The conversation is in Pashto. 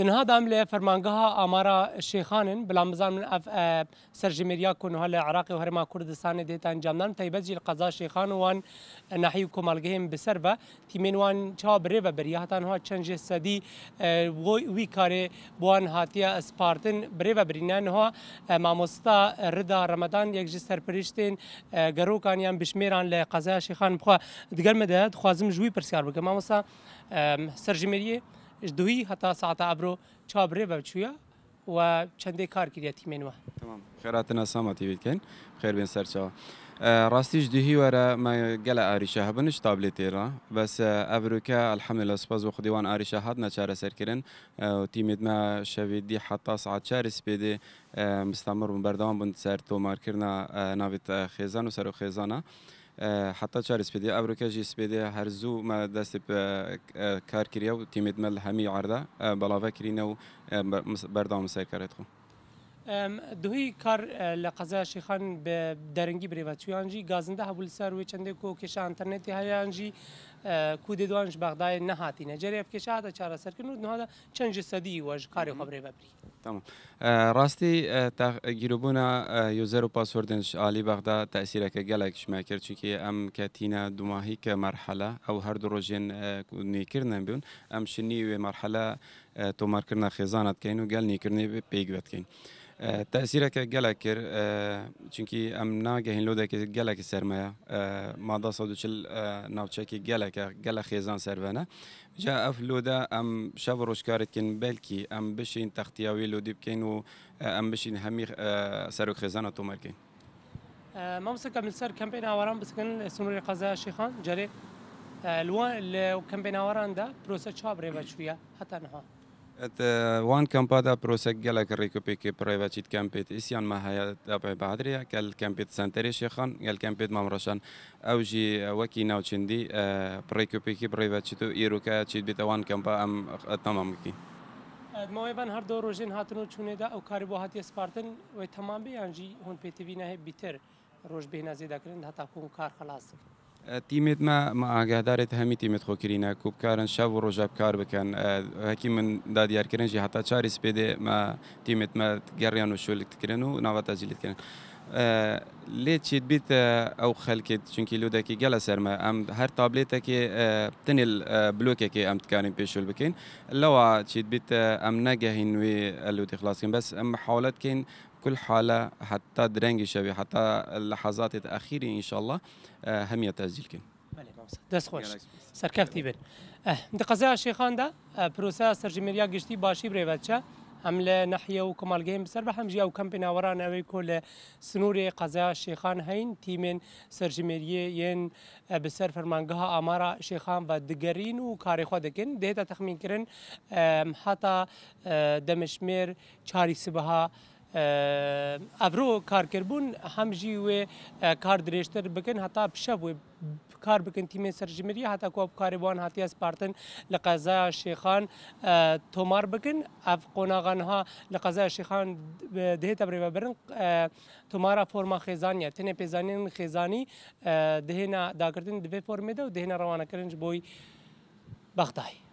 دنها دامله فرمانگاه آمارا شیخانن بلام بزار من اف سرجمریا کن هل عراق و هرما کردستان دیتا انجام دان تایبت جل قضا شیخان وان نحیو کمالگهم بسر و تیمین وان چا بره و بریا هتان ها چنج سدی وی کاره بوان هاتیه اسپارتن بره و برینان ها ماموستا ردا رمضان یک جی سرپریشتین گروکانیان بشمیران ل قضا شیخان بخوا دگر مده خوازم جوی پرسیار بکم ماموستا سرجمریه دوی حتی ساعت ابرو چابره بچویا و چندی کار کریا تیمین و تمام خیرات نسامه تیوید کن خیر بین سرچاو راستیش دهی وره ما گل آریشه هبنش تابلتی را بس ابروکا الحمدلله سپاس و خدیوان آریشه هات نچاره سر کرن و تیمید ما شویدی حتی ساعت چار سپیده مستمر و بردوان بند سر تو مار کرنا ناویت خیزان و سر و خیزانه حتى چار سپیدی ابرو که جی سپیدی هر زو ما دست کار آه، کریا و تیمید مل همی عرده آه، بلاوه آه، کرینه و بردام سر کرد خو دوهی کار لقزه شیخان به درنگی بریواتیو انجی گازنده هبول سر و چنده کو کشا انترنتی های انجی کوددانش بغدای نهاتینه جریب که شاید چاره سر کنود نه چنج صدی و کار خبری ببری تمام راستی گیروبونا یوزر و پاسوردنش عالی بغدا تاثیر که گلک شما کرد چونکی ام کتینا دوماهی که مرحله او هر دو روزین نیکرنن بیون ام شنی و مرحله تو مرکرنا خزانت کین و گل نیکرنی پیگوت کین تأثيرك جالك كر چونكي ام ناگهين لودا كي جالك سرمايا مادا صدوچل ناوچاكي جالك قال خيزان سرفانا جاء فلودا ام شافروش كارت كن بالكي ام بشين تختياوي لودي بكين و ام بشين همي سروك خيزان تو ماركين ممسك من سر كامبين اوران بسكن سمري قزا شيخان جري الوان الكامبين اوران ده بروسس شابري بشويه حتى نها Это ван кампада просек гелек рекупи ки прайвачит кампит исян махая дабе бадрия гел кампит центри шехан гел кампит мамрашан اوجي وكي ناو تشندي بريكوبي كي برايفاتشيتو ايروكا تشيت بيتا وان كامبا ام تمام كي مویبن هر دو روزین هاتنو چونه دا او کاری بو هاتی سپارتن و تمام بیانجی هون پیتی بینه بیتر روز بینه زیده کرن حتی کون کار خلاص کرن آه، تیمێت ما ئاگادارێت هەمی تیمێت خۆکرینە کوبکارن شەو و ڕۆژابکار بکەن آه، هەکی من دا دیارکردنجی هەتا چاری سپێدێ تیمێتمە گەڕیان و شۆلکتکردن و ناوەتەجلیتکردن. آه، لێ چیت بیتە ئەو آه، خەلکێت چونکی لودەکی گەلە سەرمە ئەم هەر تابلێتێکی تنل ام ئەم بيشو پێشول بکەین تشيت بيت آه، ام ئەم نەگەهین وێ لوتی بس ام حاولت كين كل حالة حتى درنجي شبي حتى اللحظات الأخيرة إن شاء الله همية تسجيل كن دەست خۆش سەرکەفتی بن. دقەزای دا پرۆسا سەرژمێریا گشتی باشی برێڤەتچە هم له ناحیه و کمالگیم بسر به همجی او کمپ ناوران اوی کل سنور قضا شیخان هین تیمن سرجمریه ین بسر فرمانگاه آمارا شیخان و دگرین و کاری خود دکن دیتا تخمین کرن حتا دمشمیر چاری سبها افرو کارکربون هم جی و کار دریشتر بکن حتی پشب و کار بکن تیم سرجمری حتی کو کاروان هاتی اسپارتن لقزا شیخان تومار بکن اف قناغان ها لقزا شیخان ده تبری برن تومارا فرما خزانیه تنه پیزانین خزانی دهنا داکردن دوی فرمیده و دهنا روانه کرنج بوی بختای